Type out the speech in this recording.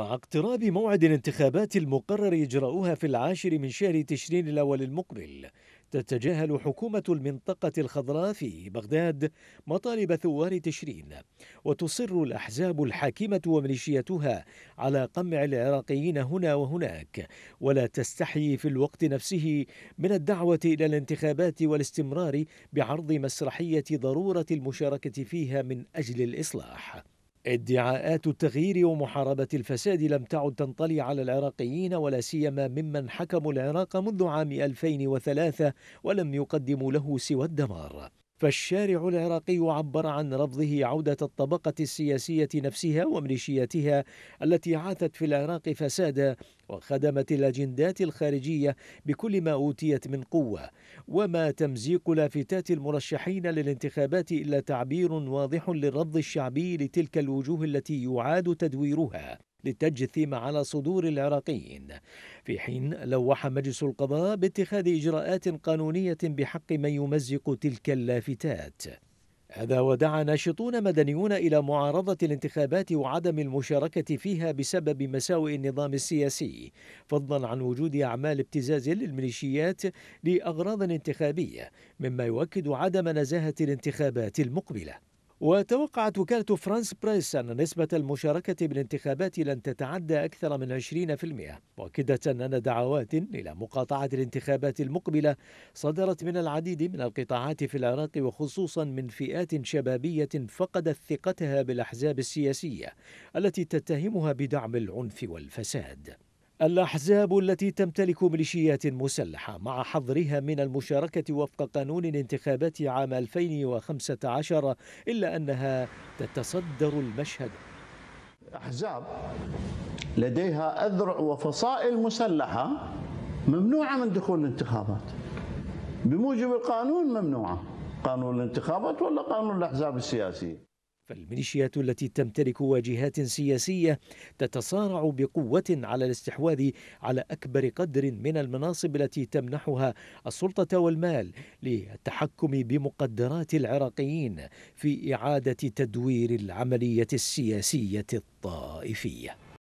مع اقتراب موعد الانتخابات المقرر إجراؤها في العاشر من شهر تشرين الأول المقبل تتجاهل حكومة المنطقة الخضراء في بغداد مطالب ثوار تشرين وتصر الأحزاب الحاكمة وميليشياتها على قمع العراقيين هنا وهناك ولا تستحي في الوقت نفسه من الدعوة إلى الانتخابات والاستمرار بعرض مسرحية ضرورة المشاركة فيها من أجل الإصلاح ادعاءات التغيير ومحاربة الفساد لم تعد تنطلي على العراقيين ولا سيما ممن حكموا العراق منذ عام 2003 ولم يقدموا له سوى الدمار فالشارع العراقي عبر عن رفضه عودة الطبقة السياسية نفسها وميليشياتها التي عاثت في العراق فسادا وخدمت الأجندات الخارجية بكل ما أوتيت من قوة وما تمزيق لافتات المرشحين للانتخابات إلا تعبير واضح للرفض الشعبي لتلك الوجوه التي يعاد تدويرها للتجثيم على صدور العراقيين في حين لوح مجلس القضاء باتخاذ إجراءات قانونية بحق من يمزق تلك اللافتات هذا ودعا ناشطون مدنيون إلى معارضة الانتخابات وعدم المشاركة فيها بسبب مساوئ النظام السياسي فضلا عن وجود أعمال ابتزاز للميليشيات لأغراض انتخابية مما يؤكد عدم نزاهة الانتخابات المقبلة وتوقعت وكالة فرانس بريس أن نسبة المشاركة بالانتخابات لن تتعدى أكثر من 20% مؤكدة أن دعوات إلى مقاطعة الانتخابات المقبلة صدرت من العديد من القطاعات في العراق وخصوصا من فئات شبابية فقدت ثقتها بالأحزاب السياسية التي تتهمها بدعم العنف والفساد الأحزاب التي تمتلك ميليشيات مسلحة مع حظرها من المشاركة وفق قانون الانتخابات عام 2015 إلا أنها تتصدر المشهد أحزاب لديها أذرع وفصائل مسلحة ممنوعة من دخول الانتخابات بموجب القانون ممنوعة قانون الانتخابات ولا قانون الأحزاب السياسية فالميليشيات التي تمتلك واجهات سياسية تتصارع بقوة على الاستحواذ على أكبر قدر من المناصب التي تمنحها السلطة والمال للتحكم بمقدرات العراقيين في إعادة تدوير العملية السياسية الطائفية